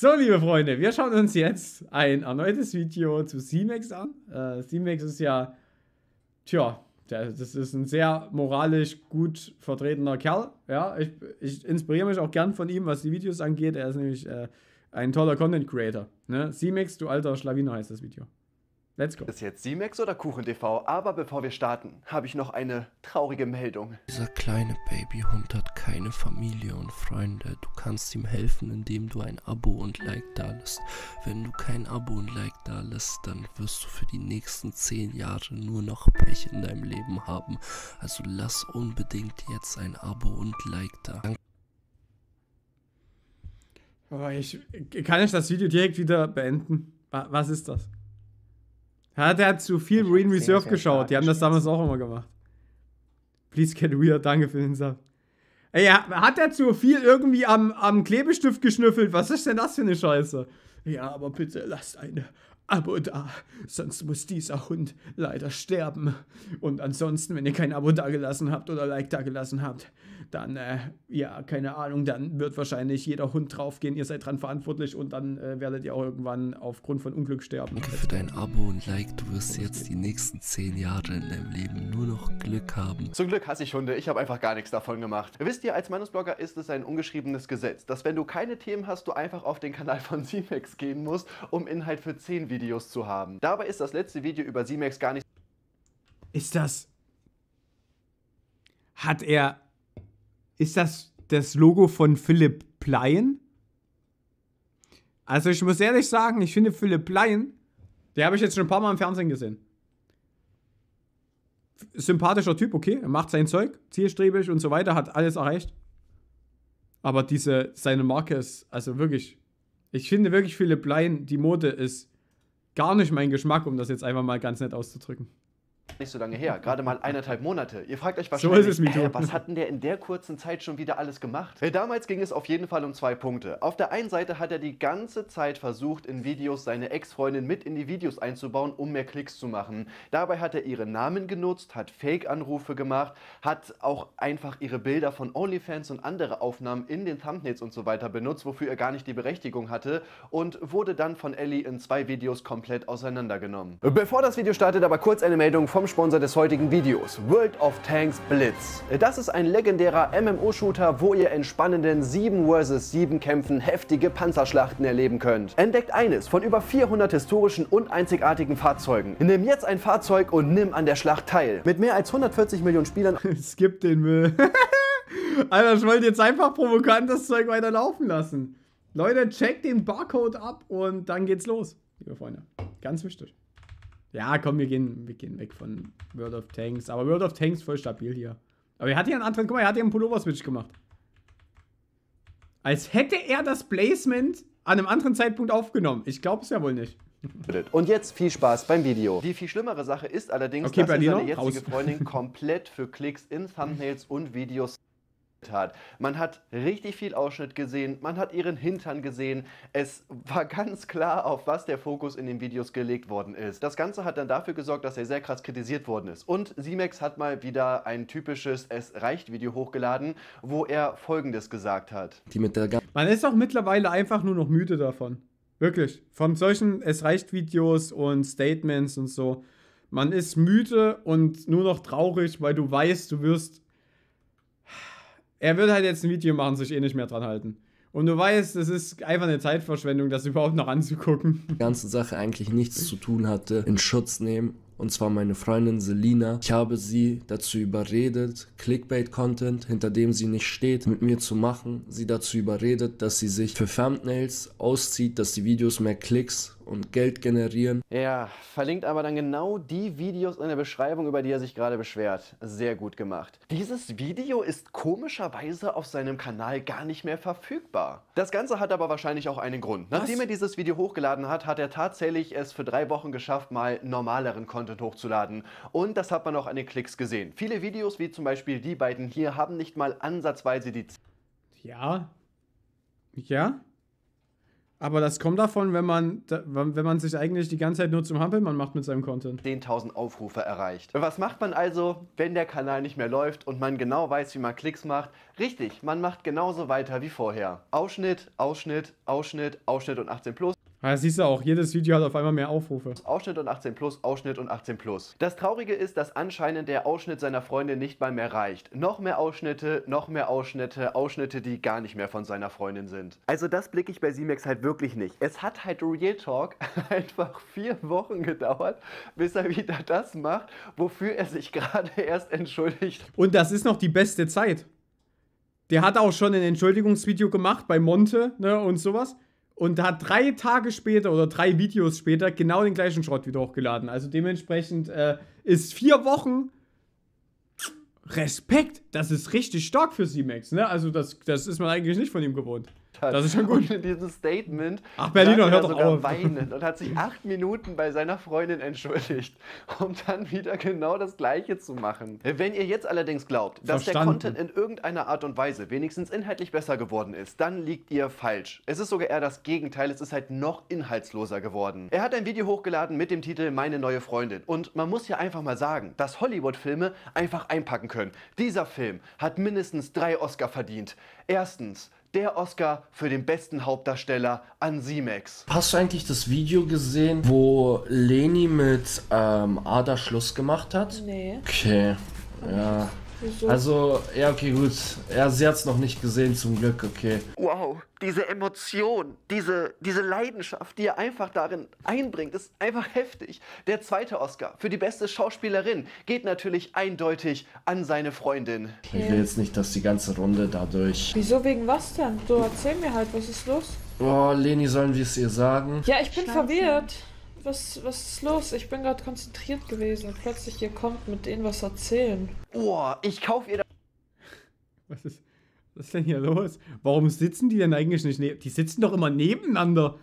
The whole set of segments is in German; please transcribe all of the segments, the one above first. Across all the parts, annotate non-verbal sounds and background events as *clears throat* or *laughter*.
So, liebe Freunde, wir schauen uns jetzt ein erneutes Video zu C-Max an. Äh, C-Max ist ja, tja, das ist ein sehr moralisch gut vertretener Kerl. Ja, ich, ich inspiriere mich auch gern von ihm, was die Videos angeht. Er ist nämlich äh, ein toller Content Creator. Ne? C-Max, du alter Schlawiner heißt das Video. Let's go. Ist jetzt Simex oder Kuchen TV? Aber bevor wir starten, habe ich noch eine traurige Meldung. Dieser kleine Babyhund hat keine Familie und Freunde. Du kannst ihm helfen, indem du ein Abo und Like da lässt. Wenn du kein Abo und Like da lässt, dann wirst du für die nächsten 10 Jahre nur noch Pech in deinem Leben haben. Also lass unbedingt jetzt ein Abo und Like da. Oh, ich, kann ich das Video direkt wieder beenden? Was ist das? Ja, der hat zu viel Marine Reserve geschaut. Die haben das damals auch immer gemacht. Please get weird, danke für den Saft. Ey, hat er zu viel irgendwie am, am Klebestift geschnüffelt? Was ist denn das für eine Scheiße? Ja, aber bitte lasst eine Abo da, sonst muss dieser Hund leider sterben. Und ansonsten, wenn ihr kein Abo da gelassen habt oder Like da gelassen habt, dann, äh, ja, keine Ahnung, dann wird wahrscheinlich jeder Hund draufgehen, ihr seid dran verantwortlich und dann äh, werdet ihr auch irgendwann aufgrund von Unglück sterben. Danke für dein Abo und Like, du wirst jetzt die nächsten zehn Jahre in deinem Leben nur noch Glück haben. Zum Glück hasse ich Hunde, ich habe einfach gar nichts davon gemacht. Wisst ihr, als Manusblogger ist es ein ungeschriebenes Gesetz, dass wenn du keine Themen hast, du einfach auf den Kanal von *laughs* Simex gehen musst, um Inhalt für zehn Videos Videos zu haben. Dabei ist das letzte Video über Simex gar nicht... Ist das... Hat er... Ist das das Logo von Philipp Pleien? Also ich muss ehrlich sagen, ich finde Philipp Pleien, den habe ich jetzt schon ein paar Mal im Fernsehen gesehen. Sympathischer Typ, okay, er macht sein Zeug, zielstrebig und so weiter, hat alles erreicht. Aber diese, seine Marke ist, also wirklich, ich finde wirklich Philipp Pleien, die Mode ist gar nicht mein Geschmack, um das jetzt einfach mal ganz nett auszudrücken nicht so lange her, gerade mal eineinhalb Monate. Ihr fragt euch wahrscheinlich, so ist es, äh, was hat denn der in der kurzen Zeit schon wieder alles gemacht? Damals ging es auf jeden Fall um zwei Punkte. Auf der einen Seite hat er die ganze Zeit versucht, in Videos seine Ex-Freundin mit in die Videos einzubauen, um mehr Klicks zu machen. Dabei hat er ihre Namen genutzt, hat Fake-Anrufe gemacht, hat auch einfach ihre Bilder von OnlyFans und andere Aufnahmen in den Thumbnails und so weiter benutzt, wofür er gar nicht die Berechtigung hatte und wurde dann von Ellie in zwei Videos komplett auseinandergenommen. Bevor das Video startet, aber kurz eine Meldung von Sponsor des heutigen Videos, World of Tanks Blitz. Das ist ein legendärer MMO-Shooter, wo ihr in spannenden 7 vs 7 Kämpfen heftige Panzerschlachten erleben könnt. Entdeckt eines von über 400 historischen und einzigartigen Fahrzeugen. Nimm jetzt ein Fahrzeug und nimm an der Schlacht teil. Mit mehr als 140 Millionen Spielern... Skip *laughs* den Müll. *laughs* Alter, ich wollte jetzt einfach provokant das Zeug weiterlaufen lassen. Leute, checkt den Barcode ab und dann geht's los, liebe Freunde. Ganz wichtig. Ja, komm, wir gehen, wir gehen weg von World of Tanks. Aber World of Tanks voll stabil hier. Aber er hat hier einen anderen, guck mal, er hat hier einen Pullover-Switch gemacht. Als hätte er das Placement an einem anderen Zeitpunkt aufgenommen. Ich glaube es ja wohl nicht. Und jetzt viel Spaß beim Video. Die viel schlimmere Sache ist allerdings, okay, dass er seine jetzige Freundin komplett für Klicks in Thumbnails und Videos hat. Man hat richtig viel Ausschnitt gesehen, man hat ihren Hintern gesehen. Es war ganz klar, auf was der Fokus in den Videos gelegt worden ist. Das Ganze hat dann dafür gesorgt, dass er sehr krass kritisiert worden ist. Und Simex hat mal wieder ein typisches Es reicht Video hochgeladen, wo er folgendes gesagt hat. man ist auch mittlerweile einfach nur noch müde davon. Wirklich. Von solchen Es reicht Videos und Statements und so. Man ist müde und nur noch traurig, weil du weißt, du wirst er wird halt jetzt ein Video machen, sich eh nicht mehr dran halten. Und du weißt, es ist einfach eine Zeitverschwendung, das überhaupt noch anzugucken. Die ganze Sache eigentlich nichts zu tun hatte, in Schutz nehmen und zwar meine Freundin Selina. Ich habe sie dazu überredet, Clickbait-Content, hinter dem sie nicht steht, mit mir zu machen. Sie dazu überredet, dass sie sich für Thumbnails auszieht, dass die Videos mehr Klicks und Geld generieren. Ja, verlinkt aber dann genau die Videos in der Beschreibung, über die er sich gerade beschwert. Sehr gut gemacht. Dieses Video ist komischerweise auf seinem Kanal gar nicht mehr verfügbar. Das Ganze hat aber wahrscheinlich auch einen Grund. Nachdem Was? er dieses Video hochgeladen hat, hat er tatsächlich es für drei Wochen geschafft, mal normaleren Content Content hochzuladen. Und das hat man auch an den Klicks gesehen. Viele Videos, wie zum Beispiel die beiden hier, haben nicht mal ansatzweise die... Ja. Ja. Aber das kommt davon, wenn man, wenn man sich eigentlich die ganze Zeit nur zum Hampelmann macht mit seinem Content. 10.000 Aufrufe erreicht. Was macht man also, wenn der Kanal nicht mehr läuft und man genau weiß, wie man Klicks macht? Richtig, man macht genauso weiter wie vorher. Ausschnitt, Ausschnitt, Ausschnitt, Ausschnitt und 18 plus. Ja, ah, das siehst du auch, jedes Video hat auf einmal mehr Aufrufe. Ausschnitt und 18 plus, Ausschnitt und 18 plus. Das Traurige ist, dass anscheinend der Ausschnitt seiner Freundin nicht mal mehr reicht. Noch mehr Ausschnitte, noch mehr Ausschnitte, Ausschnitte, die gar nicht mehr von seiner Freundin sind. Also das blicke ich bei Simex halt wirklich nicht. Es hat halt Real Talk *laughs* einfach vier Wochen gedauert, bis er wieder das macht, wofür er sich gerade erst entschuldigt. Und das ist noch die beste Zeit. Der hat auch schon ein Entschuldigungsvideo gemacht bei Monte ne, und sowas und hat drei Tage später oder drei Videos später genau den gleichen Schrott wieder hochgeladen. Also dementsprechend äh, ist vier Wochen Respekt, das ist richtig stark für C-Max, ne? Also das, das ist man eigentlich nicht von ihm gewohnt hat. Das ist schon gut. *laughs* Und in diesem Statement Ach, Berliner, hört sogar auf. weinend und hat sich *laughs* acht Minuten bei seiner Freundin entschuldigt, um dann wieder genau das Gleiche zu machen. Wenn ihr jetzt allerdings glaubt, dass Verstanden. der Content in irgendeiner Art und Weise wenigstens inhaltlich besser geworden ist, dann liegt ihr falsch. Es ist sogar eher das Gegenteil, es ist halt noch inhaltsloser geworden. Er hat ein Video hochgeladen mit dem Titel Meine neue Freundin und man muss ja einfach mal sagen, dass Hollywood-Filme einfach einpacken können. Dieser Film hat mindestens drei Oscar verdient. Erstens, der Oscar für den besten Hauptdarsteller an Simex. Hast du eigentlich das Video gesehen, wo Leni mit ähm, Ada Schluss gemacht hat? Nee. Okay, ja. Also, ja, okay, gut. Ja, sie hat es noch nicht gesehen, zum Glück, okay. Wow, diese Emotion, diese, diese Leidenschaft, die er einfach darin einbringt, ist einfach heftig. Der zweite Oscar für die beste Schauspielerin geht natürlich eindeutig an seine Freundin. Okay. Ich will jetzt nicht, dass die ganze Runde dadurch. Wieso, wegen was denn? So, erzähl mir halt, was ist los? Boah, Leni, sollen wir es ihr sagen? Ja, ich bin Scheiße. verwirrt. Was, was ist los? Ich bin gerade konzentriert gewesen und plötzlich ihr kommt mit denen was erzählen. Boah, ich kauf ihr da. Was ist, was ist denn hier los? Warum sitzen die denn eigentlich nicht neben. Die sitzen doch immer nebeneinander.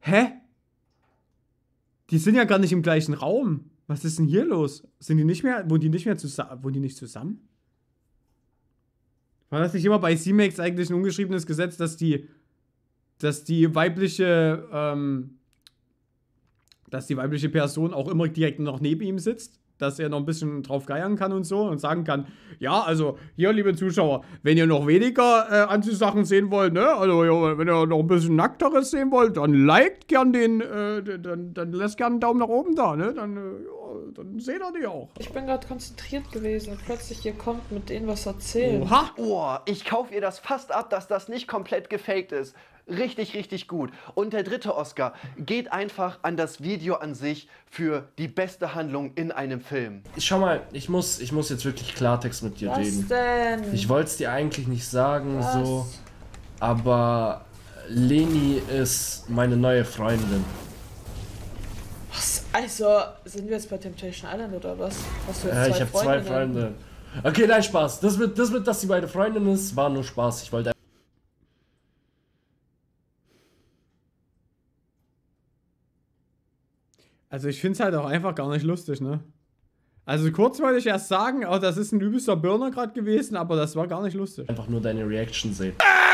Hä? Die sind ja gar nicht im gleichen Raum. Was ist denn hier los? Sind die nicht mehr. Wohnen die nicht mehr zusammen? Wohnen die nicht zusammen? War das nicht immer bei C-Max eigentlich ein ungeschriebenes Gesetz, dass die. dass die weibliche. Ähm, dass die weibliche Person auch immer direkt noch neben ihm sitzt, dass er noch ein bisschen drauf geiern kann und so und sagen kann, ja, also hier, liebe Zuschauer, wenn ihr noch weniger äh, Anziehsachen sehen wollt, ne, also wenn ihr noch ein bisschen nackteres sehen wollt, dann liked gern den, äh, dann, dann lasst gern einen Daumen nach oben da, ne, dann, äh, dann seht ihr die auch. Ich bin gerade konzentriert gewesen und plötzlich ihr kommt mit denen was erzählen. Oha. Oh, ich kaufe ihr das fast ab, dass das nicht komplett gefaked ist. Richtig, richtig gut. Und der dritte Oscar geht einfach an das Video an sich für die beste Handlung in einem Film. Schau mal, ich muss, ich muss jetzt wirklich Klartext mit dir was reden. Denn? Ich wollte es dir eigentlich nicht sagen, was? so. Aber Leni ist meine neue Freundin. Also, sind wir jetzt bei Temptation Island oder was? Hast du jetzt ja, äh, zwei ich habe zwei Freunde. Okay, nein, Spaß. Das mit, das mit, dass sie meine Freundin ist, war nur Spaß. Ich wollte Also ich finde es halt auch einfach gar nicht lustig, ne? Also kurz wollte ich erst sagen, oh, das ist ein übelster Burner gerade gewesen, aber das war gar nicht lustig. Einfach nur deine Reaction sehen. Ah!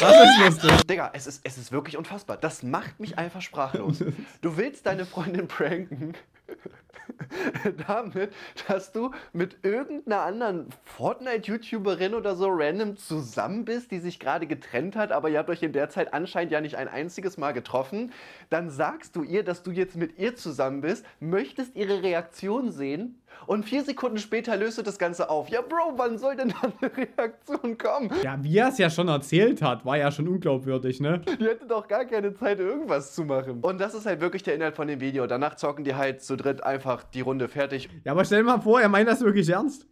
Das ist lustig. *laughs* Digga, es ist, es ist wirklich unfassbar. Das macht mich einfach sprachlos. *laughs* Du willst deine Freundin pranken. *laughs* damit, dass du mit irgendeiner anderen Fortnite-YouTuberin oder so random zusammen bist, die sich gerade getrennt hat, aber ihr habt euch in der Zeit anscheinend ja nicht ein einziges Mal getroffen, dann sagst du ihr, dass du jetzt mit ihr zusammen bist, möchtest ihre Reaktion sehen und vier Sekunden später löst du das Ganze auf. Ja, Bro, wann soll denn da eine Reaktion kommen? Ja, wie er es ja schon erzählt hat, war ja schon unglaubwürdig, ne? Die hätte doch gar keine Zeit, irgendwas zu machen. Und das ist halt wirklich der Inhalt von dem Video. Danach zocken die halt zu dritt einfach einfach die Runde fertig. Ja, aber stell dir mal vor, er meint das wirklich ernst.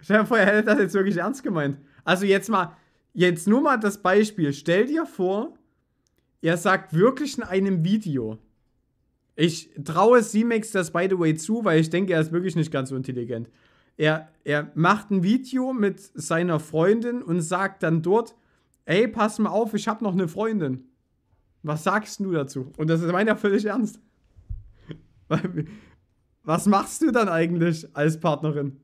Stell dir mal vor, er hätte das jetzt wirklich ernst gemeint. Also jetzt mal, jetzt nur mal das Beispiel. Stell dir vor, er sagt wirklich in einem Video. Ich traue C-Max das by the way zu, weil ich denke, er ist wirklich nicht ganz so intelligent. Er, er macht ein Video mit seiner Freundin und sagt dann dort, ey, pass mal auf, ich habe noch eine Freundin. Was sagst du dazu? Und das meint er völlig ernst. *laughs* Was machst du dann eigentlich als Partnerin?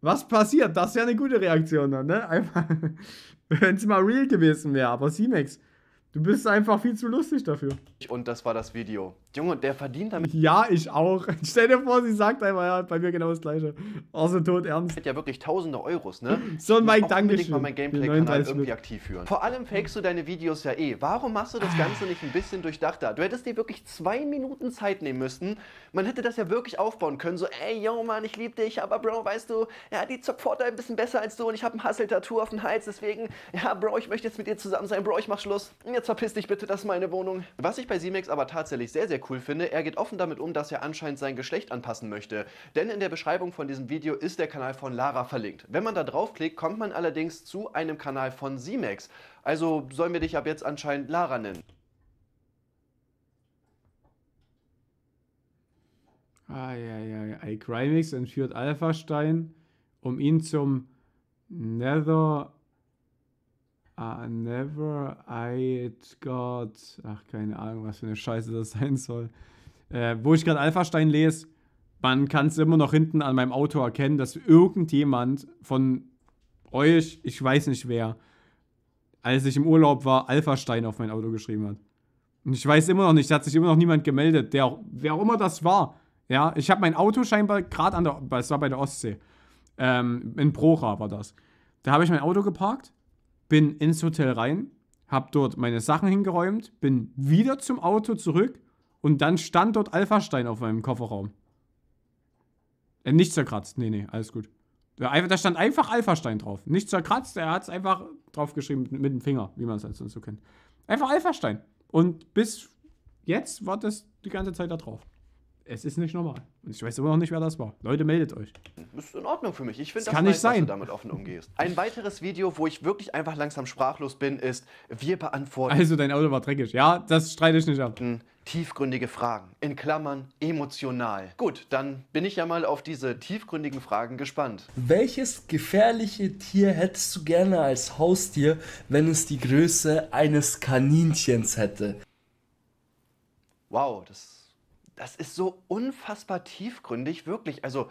Was passiert? Das ist ja eine gute Reaktion dann, ne? Einfach, *laughs* wenn es mal real gewesen wäre. Aber C-Max, du bist einfach viel zu lustig dafür. Und das war das Video. Junge, der verdient damit. Ja, ich auch. *laughs* Stell dir vor, sie sagt einmal, ja, bei mir genau das gleiche. Außer also, tot ernst. Ich ja wirklich tausende Euros, ne? *laughs* So ein Mike, danke schön. mal mein Gameplay-Kanal irgendwie mit. aktiv führen. Vor allem fakest du deine Videos ja eh. Warum machst du das Ganze nicht ein bisschen durchdachter? Du hättest dir wirklich zwei Minuten Zeit nehmen müssen. Man hätte das ja wirklich aufbauen können. So, ey, yo, Mann, ich liebe dich, aber Bro, weißt du, ja, die zockt Vorteil ein bisschen besser als du und ich habe ein Hustle-Tattoo auf dem Hals, deswegen, ja, Bro, ich möchte jetzt mit dir zusammen sein. Bro, ich mach Schluss. Jetzt verpiss dich bitte, das ist meine Wohnung. Was ich bei Simex aber tatsächlich sehr, sehr cool finde, er geht offen damit um, dass er anscheinend sein Geschlecht anpassen möchte. Denn in der Beschreibung von diesem Video ist der Kanal von Lara verlinkt. Wenn man da draufklickt, kommt man allerdings zu einem Kanal von Simex. Also sollen wir dich ab jetzt anscheinend Lara nennen. Ah, ja, ja, ja. Algrimix entführt Alpha Stein, um ihn zum Nether Uh, never I got. Ach, keine Ahnung, was für eine Scheiße das sein soll. Äh, wo ich gerade Alphastein lese, man kann es immer noch hinten an meinem Auto erkennen, dass irgendjemand von euch, ich weiß nicht wer, als ich im Urlaub war, Alphastein auf mein Auto geschrieben hat. Und ich weiß immer noch nicht, da hat sich immer noch niemand gemeldet, der auch, wer auch immer das war. Ja, ich habe mein Auto scheinbar gerade an der, es war bei der Ostsee, ähm, in Procha war das. Da habe ich mein Auto geparkt bin ins Hotel rein, habe dort meine Sachen hingeräumt, bin wieder zum Auto zurück und dann stand dort Alphastein auf meinem Kofferraum. Äh, nicht zerkratzt, nee, nee, alles gut. Da stand einfach Alphastein drauf. Nicht zerkratzt, er hat es einfach draufgeschrieben mit, mit, dem Finger, wie man es sonst so kennt. Einfach Alphastein. Und bis jetzt war das die ganze Zeit da drauf es ist nicht normal. Und ich weiß immer noch nicht, wer das war. Leute, meldet euch. Ist in Ordnung für mich. Ich finde das, das kann nice, nicht sein. dass du damit offen umgehst. Ein weiteres Video, wo ich wirklich einfach langsam sprachlos bin, ist, wir beantworten... Also, dein Auto war dreckig. Ja, das streite ich nicht ab. Hm, tiefgründige Fragen. In Klammern emotional. Gut, dann bin ich ja mal auf diese tiefgründigen Fragen gespannt. Welches gefährliche Tier hättest du gerne als Haustier, wenn es die Größe eines Kaninchens hätte? Wow, das das ist so unfassbar tiefgründig, wirklich. Also.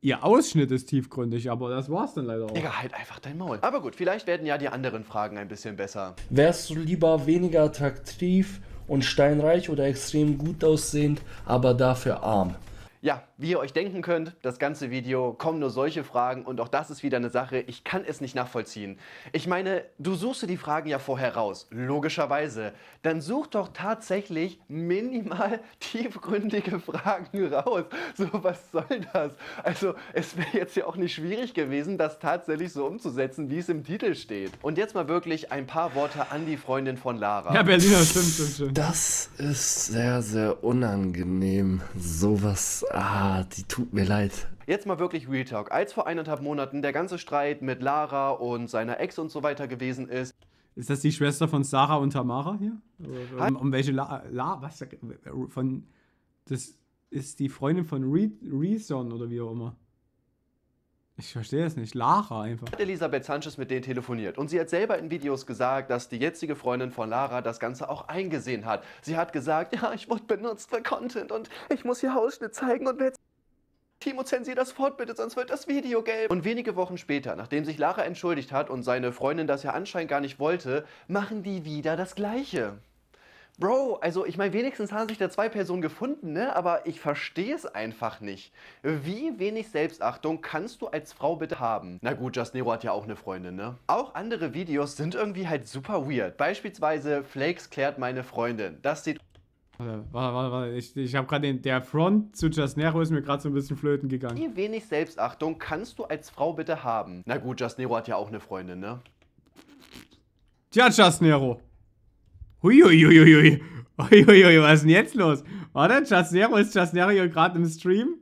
Ihr Ausschnitt ist tiefgründig, aber das war's dann leider auch. Digga, halt einfach dein Maul. Aber gut, vielleicht werden ja die anderen Fragen ein bisschen besser. Wärst du lieber weniger attraktiv und steinreich oder extrem gut aussehend, aber dafür arm? Ja, wie ihr euch denken könnt, das ganze Video kommen nur solche Fragen und auch das ist wieder eine Sache, ich kann es nicht nachvollziehen. Ich meine, du suchst dir die Fragen ja vorher raus, logischerweise. Dann such doch tatsächlich minimal *laughs* tiefgründige Fragen raus. *laughs* So, was soll das? Also, es wäre jetzt ja auch nicht schwierig gewesen, das tatsächlich so umzusetzen, wie es im Titel steht. Und jetzt mal wirklich ein paar Worte an die Freundin von Lara. Ja, Berliner, stimmt, stimmt, stimmt. Das ist sehr, sehr unangenehm, sowas Ah, die tut mir leid. Jetzt mal wirklich Real Talk. Als vor eineinhalb Monaten der ganze Streit mit Lara und seiner Ex und so weiter gewesen ist. Ist das die Schwester von Sarah und Tamara hier? Um, um welche La, La was? Äh, von, das ist die Freundin von Reason oder wie auch immer. Ich verstehe es nicht. Lara einfach. Hat Elisabeth Sanchez mit denen telefoniert und sie hat selber in Videos gesagt, dass die jetzige Freundin von Lara das Ganze auch eingesehen hat. Sie hat gesagt, ja, ich wurde benutzt für Content und ich muss hier Ausschnitt zeigen und jetzt Timo, zensier das fort bitte, sonst wird das Video gelb. Und wenige Wochen später, nachdem sich Lara entschuldigt hat und seine Freundin das ja anscheinend gar nicht wollte, machen die wieder das Gleiche. Bro, also ich meine, wenigstens haben sich da zwei Personen gefunden, ne? Aber ich verstehe es einfach nicht. Wie wenig Selbstachtung kannst du als Frau bitte haben? Na gut, Just Nero hat ja auch eine Freundin, ne? Auch andere Videos sind irgendwie halt super weird. Beispielsweise Flakes klärt meine Freundin. Das sieht Warte, warte, warte, ich, ich habe gerade den, der Front zu Just Nero ist mir gerade so ein bisschen flöten gegangen. Wie wenig Selbstachtung kannst du als Frau bitte haben? Na gut, Just Nero hat ja auch eine Freundin, ne? Tja, Just Nero. Huiuiuiui. Huiuiui, was ist denn jetzt los? Warte, Chasnero ist Chasnero gerade im Stream?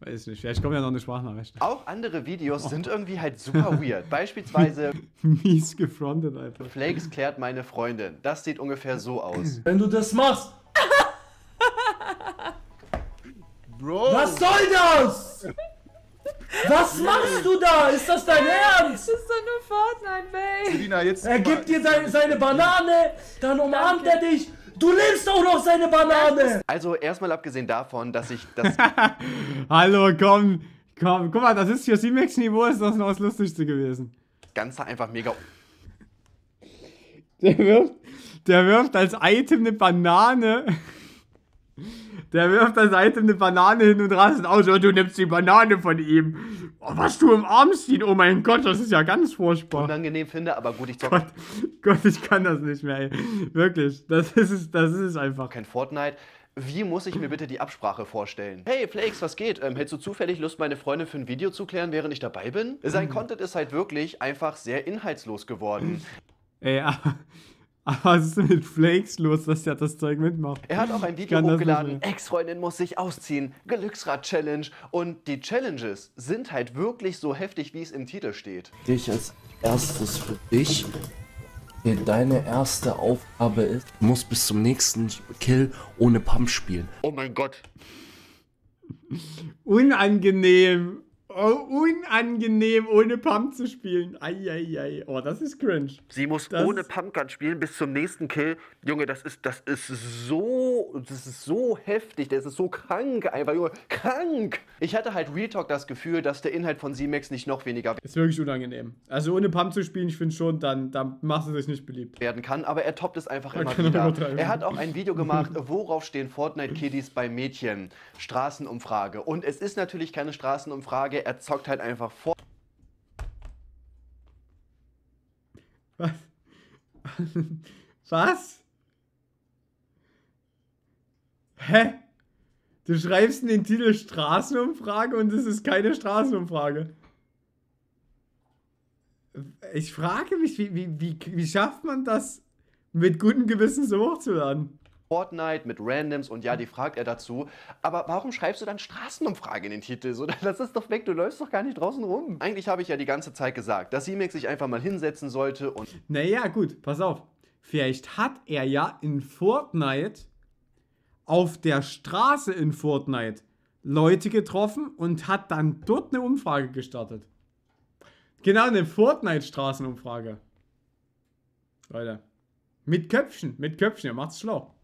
Weiß nicht, vielleicht kommt ja noch eine Sprachnachricht. Auch andere Videos oh. sind irgendwie halt super weird. Beispielsweise. *laughs* Mies gefrontet einfach. Flakes klärt meine Freundin. Das sieht ungefähr so aus. *clears throat* Wenn du das machst. Bro. Was soll das? Was machst du da? Ist das dein Ernst? Das ist doch nur Fortnite, Babe. Selina, jetzt. Er gibt dir seine, seine Banane, dann umarmt Danke. er dich. Du nimmst auch noch seine Banane. Also erstmal abgesehen davon, dass ich das. *laughs* Hallo, komm, komm, guck mal, das ist für C-Max Niveau ist das noch das Lustigste gewesen. Ganze einfach mega. Der wirft, der wirft als Item eine Banane. Der wirft da Seite eine Banane hin und rastet aus. Und oh, du nimmst die Banane von ihm. Oh, was du im Arm ziehst. Oh mein Gott, das ist ja ganz furchtbar. Unangenehm finde, aber gut, ich zocke. Gott, Gott, ich kann das nicht mehr, ey. Wirklich, das ist es, das ist einfach. Kein Fortnite. Wie muss ich mir bitte die Absprache vorstellen? Hey, Flakes, was geht? Ähm, hättest du zufällig Lust, meine Freundin für ein Video zu klären, während ich dabei bin? Sein mhm. Content ist halt wirklich einfach sehr inhaltslos geworden. Ey, aber, aber es ist mit Flakes los, dass er das Zeug mitmacht? Er hat auch ein Video hochgeladen. Ex-Freundin muss sich ausziehen, Glücksrad-Challenge. Und die Challenges sind halt wirklich so heftig, wie es im Titel steht. Dich als erstes für dich, der deine erste Aufgabe ist, du musst bis zum nächsten Kill ohne Pump spielen. Oh mein Gott. Unangenehm. Oh, unangenehm, ohne Pump zu spielen. Eieiei. Oh, das ist cringe. Sie muss das ohne Pumpgun spielen bis zum nächsten Kill. Junge, das ist, das ist so, das ist so heftig, das ist so krank einfach, Junge, krank. Ich hatte halt Real Talk das Gefühl, dass der Inhalt von Z-Max nicht noch weniger Ist wirklich unangenehm. Also ohne Pump zu spielen, ich finde schon, dann, dann machst du dich nicht beliebt. Werden kann, aber er toppt es einfach immer wieder. Er hat auch ein Video gemacht, *laughs* worauf stehen Fortnite-Kiddies bei Mädchen? Straßenumfrage. Und es ist natürlich keine Straßenumfrage, er zockt halt einfach vor. Was? Was? Hä? Du schreibst in den Titel Straßenumfrage und es ist keine Straßenumfrage. Ich frage mich, wie, wie, wie, wie schafft man das, mit gutem Gewissen so hochzuladen? Fortnite mit Randoms und ja, die fragt er dazu. Aber warum schreibst du dann Straßenumfrage in den Titel? So, *laughs* das ist doch weg, du läufst doch gar nicht draußen rum. Eigentlich habe ich ja die ganze Zeit gesagt, dass Simek sich einfach mal hinsetzen sollte und. Naja, gut, pass auf. Vielleicht hat er ja in Fortnite auf der Straße in Fortnite Leute getroffen und hat dann dort eine Umfrage gestartet. Genau, eine Fortnite-Straßenumfrage. Leute. Mit Köpfchen, mit Köpfchen, ihr macht's schlau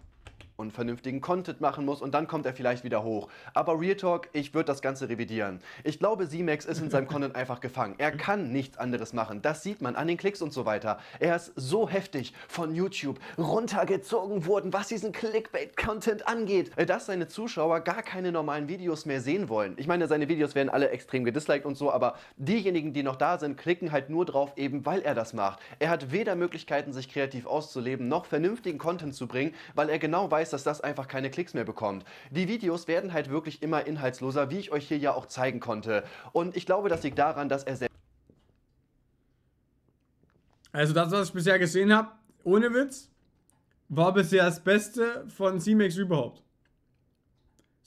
und vernünftigen Content machen muss und dann kommt er vielleicht wieder hoch. Aber Real Talk, ich würde das Ganze revidieren. Ich glaube, Z-Max ist in seinem *laughs* Content einfach gefangen. Er kann nichts anderes machen. Das sieht man an den Klicks und so weiter. Er ist so heftig von YouTube runtergezogen worden, was diesen Clickbait-Content angeht, äh, dass seine Zuschauer gar keine normalen Videos mehr sehen wollen. Ich meine, seine Videos werden alle extrem gedisliked und so, aber diejenigen, die noch da sind, klicken halt nur drauf, eben weil er das macht. Er hat weder Möglichkeiten, sich kreativ auszuleben, noch vernünftigen Content zu bringen, weil er genau weiß, heißt, dass das einfach keine Klicks mehr bekommt. Die Videos werden halt wirklich immer inhaltsloser, wie ich euch hier ja auch zeigen konnte. Und ich glaube, das liegt daran, dass er selbst... Also das, was ich bisher gesehen habe, ohne Witz, war bisher das Beste von C-Max überhaupt.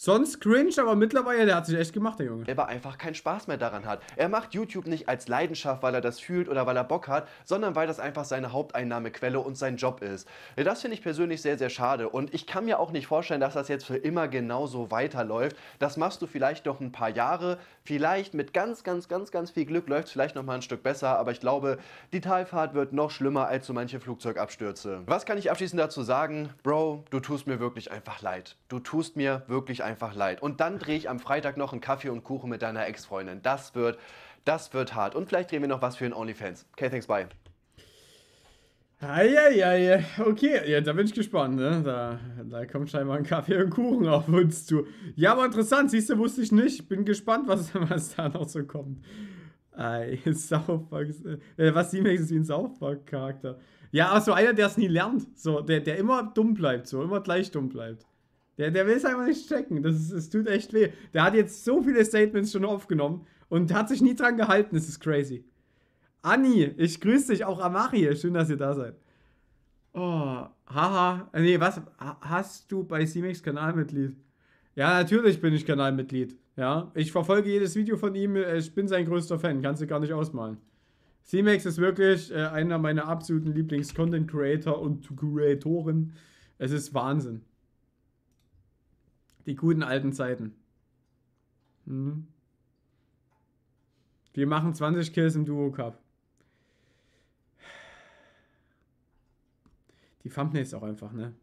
Sonst cringe, aber mittlerweile, der hat sich echt gemacht, der Junge. Selber einfach keinen Spaß mehr daran hat. Er macht YouTube nicht als Leidenschaft, weil er das fühlt oder weil er Bock hat, sondern weil das einfach seine Haupteinnahmequelle und sein Job ist. Das finde ich persönlich sehr, sehr schade. Und ich kann mir auch nicht vorstellen, dass das jetzt für immer genauso weiterläuft. Das machst du vielleicht noch ein paar Jahre. Vielleicht mit ganz, ganz, ganz, ganz viel Glück läuft es vielleicht noch mal ein Stück besser. Aber ich glaube, die Talfahrt wird noch schlimmer als so manche Flugzeugabstürze. Was kann ich abschließend dazu sagen? Bro, du tust mir wirklich einfach leid. Du tust mir wirklich einfach leid einfach leid. Und dann drehe ich am Freitag noch einen Kaffee und Kuchen mit deiner Ex-Freundin. Das wird, das wird hart. Und vielleicht drehen wir noch was für den OnlyFans. Okay, thanks, bye. Eieiei, okay, ja, da bin ich gespannt, ne? Da, da kommt scheinbar ein Kaffee und Kuchen auf uns zu. Ja, aber interessant, siehst du, wusste ich nicht. Bin gespannt, was, *laughs* was da noch so kommt. Ei, *laughs* Saufbug. Äh, was sie ist wie ein Saufbug-Charakter. Ja, aber so einer, der es nie lernt. So, der, der immer dumm bleibt, so immer gleich dumm bleibt. Der, der will es einfach nicht checken. Das, ist, das tut echt weh. Der hat jetzt so viele Statements schon aufgenommen und hat sich nie dran gehalten. Das ist crazy. Anni, ich grüße dich. Auch Amari. Schön, dass ihr da seid. Oh, haha. Nee, was? Hast du bei CMX Kanalmitglied? Ja, natürlich bin ich Kanalmitglied. Ja, ich verfolge jedes Video von ihm. Ich bin sein größter Fan. Kannst du gar nicht ausmalen. CMAX ist wirklich äh, einer meiner absoluten Lieblings-Content-Creator und Creatoren. Es ist Wahnsinn. Die guten alten Zeiten. Mhm. Wir machen 20 Kills im Duo Cup. Die Thumbnails auch einfach, ne?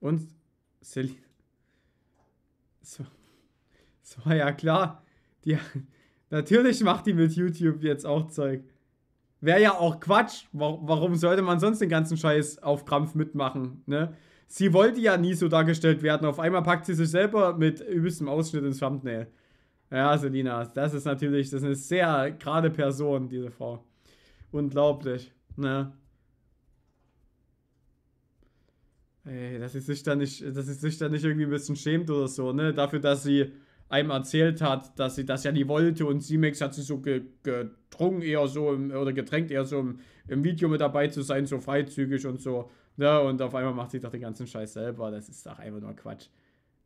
Und Silly. So. so, war ja klar. Die, *laughs* natürlich macht die mit YouTube jetzt auch Zeug. Wäre ja auch Quatsch. Warum sollte man sonst den ganzen Scheiß auf Krampf mitmachen, ne? Sie wollte ja nie so dargestellt werden. Auf einmal packt sie sich selber mit übelstem Ausschnitt ins Thumbnail. Ja, Selina, also, das ist natürlich, das ist eine sehr gerade Person, diese Frau. Unglaublich, ne? Ey, dass sie sich da nicht, dass sie sich da nicht irgendwie ein bisschen schämt oder so, ne? Dafür, dass sie einem erzählt hat, dass sie das ja nie wollte und Simex hat sie so ge gedrungen, eher so im, oder gedrängt, eher so im, im, Video mit dabei zu sein, so freizügig und so. Ne? Und auf einmal macht sie doch den ganzen Scheiß selber. Das ist doch einfach nur Quatsch.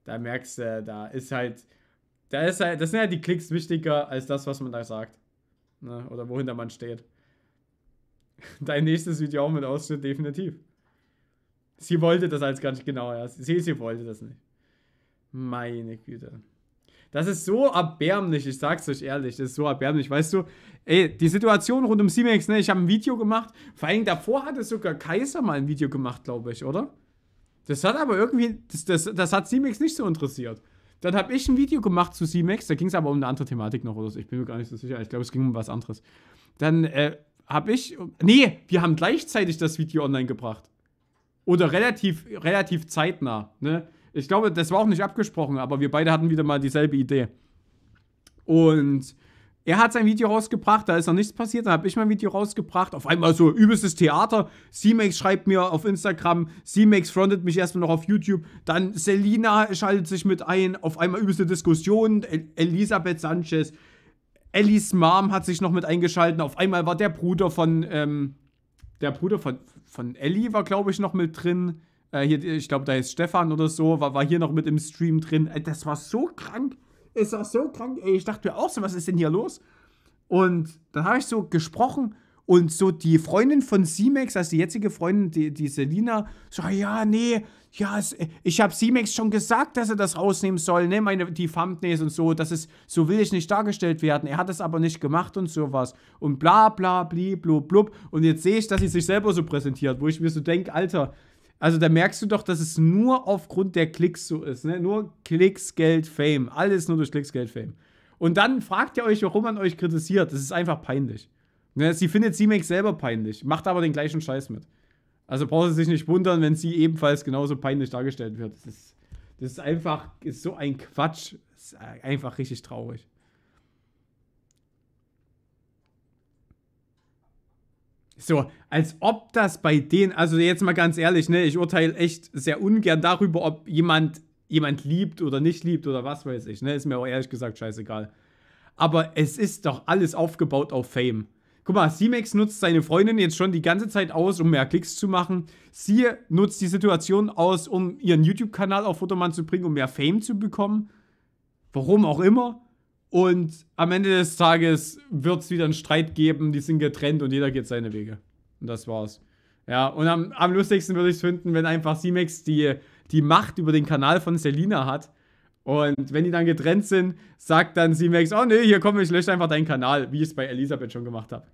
Da merkst du, da ist halt, da ist halt, das sind halt die Klicks wichtiger als das, was man da sagt. Ne? Oder wohin der Mann steht. *laughs* Dein nächstes Video auch mit Ausschnitt, definitiv. Sie wollte das als ganz genau, ja. Sie, sie wollte das nicht. Meine Güte. Das ist so erbärmlich, ich sag's euch ehrlich, das ist so erbärmlich. Weißt du, ey, die Situation rund um Simex, ne, ich habe ein Video gemacht. Vor allem davor hatte sogar Kaiser mal ein Video gemacht, glaube ich, oder? Das hat aber irgendwie, das, das, das hat Simex nicht so interessiert. Dann habe ich ein Video gemacht zu Simex, da ging es aber um eine andere Thematik noch oder so. Ich bin mir gar nicht so sicher, ich glaube, es ging um was anderes. Dann äh, habe ich, nee, wir haben gleichzeitig das Video online gebracht. Oder relativ, relativ zeitnah, ne? Ich glaube, das war auch nicht abgesprochen, aber wir beide hatten wieder mal dieselbe Idee. Und er hat sein Video rausgebracht, da ist noch nichts passiert, dann habe ich mein Video rausgebracht. Auf einmal so übelstes Theater. C-Max schreibt mir auf Instagram, C-Max frontet mich erstmal noch auf YouTube. Dann Selina schaltet sich mit ein, auf einmal übelste Diskussion. El Elisabeth Sanchez, Ellis Mom hat sich noch mit eingeschaltet. Auf einmal war der Bruder von, ähm, der Bruder von, von Ellie war glaube ich noch mit drin. Äh, hier, ich glaube, da ist Stefan oder so, war, war hier noch mit im Stream drin. Äh, das war so krank. Es war so krank. Ey, ich dachte mir auch so, was ist denn hier los? Und dann habe ich so gesprochen und so die Freundin von C-Max, also die jetzige Freundin, die, die Selina, so, ja, nee, ja, es, ich habe C-Max schon gesagt, dass er das rausnehmen soll, ne, meine, die Thumbnails und so, das ist, so will ich nicht dargestellt werden, er hat es aber nicht gemacht und sowas und bla, bla, bli, blub, blub und jetzt sehe ich, dass sie sich selber so präsentiert, wo ich mir so denke, Alter, also da merkst du doch, dass es nur aufgrund der Klicks so ist. Ne? Nur Klicks, Geld, Fame. Alles nur durch Klicks, Geld, Fame. Und dann fragt ihr euch, warum man euch kritisiert. Das ist einfach peinlich. Ne? Sie findet C-Make selber peinlich, macht aber den gleichen Scheiß mit. Also braucht sie sich nicht wundern, wenn sie ebenfalls genauso peinlich dargestellt wird. Das ist, das ist einfach ist so ein Quatsch. Das ist einfach richtig traurig. So, als ob das bei denen, also jetzt mal ganz ehrlich, ne, ich urteile echt sehr ungern darüber, ob jemand jemand liebt oder nicht liebt oder was weiß ich, ne, ist mir auch ehrlich gesagt scheißegal. Aber es ist doch alles aufgebaut auf Fame. Guck mal, C-Max nutzt seine Freundin jetzt schon die ganze Zeit aus, um mehr Klicks zu machen. Sie nutzt die Situation aus, um ihren YouTube-Kanal auf Fotomann zu bringen, um mehr Fame zu bekommen. Warum auch immer. Und am Ende des Tages wird es wieder einen Streit geben, die sind getrennt und jeder geht seine Wege. Und das war's. Ja, und am, am lustigsten würde ich es finden, wenn einfach Simex die, die Macht über den Kanal von Selina hat. Und wenn die dann getrennt sind, sagt dann Simex, oh nee, hier komm, ich lösche einfach deinen Kanal, wie ich es bei Elisabeth schon gemacht habe.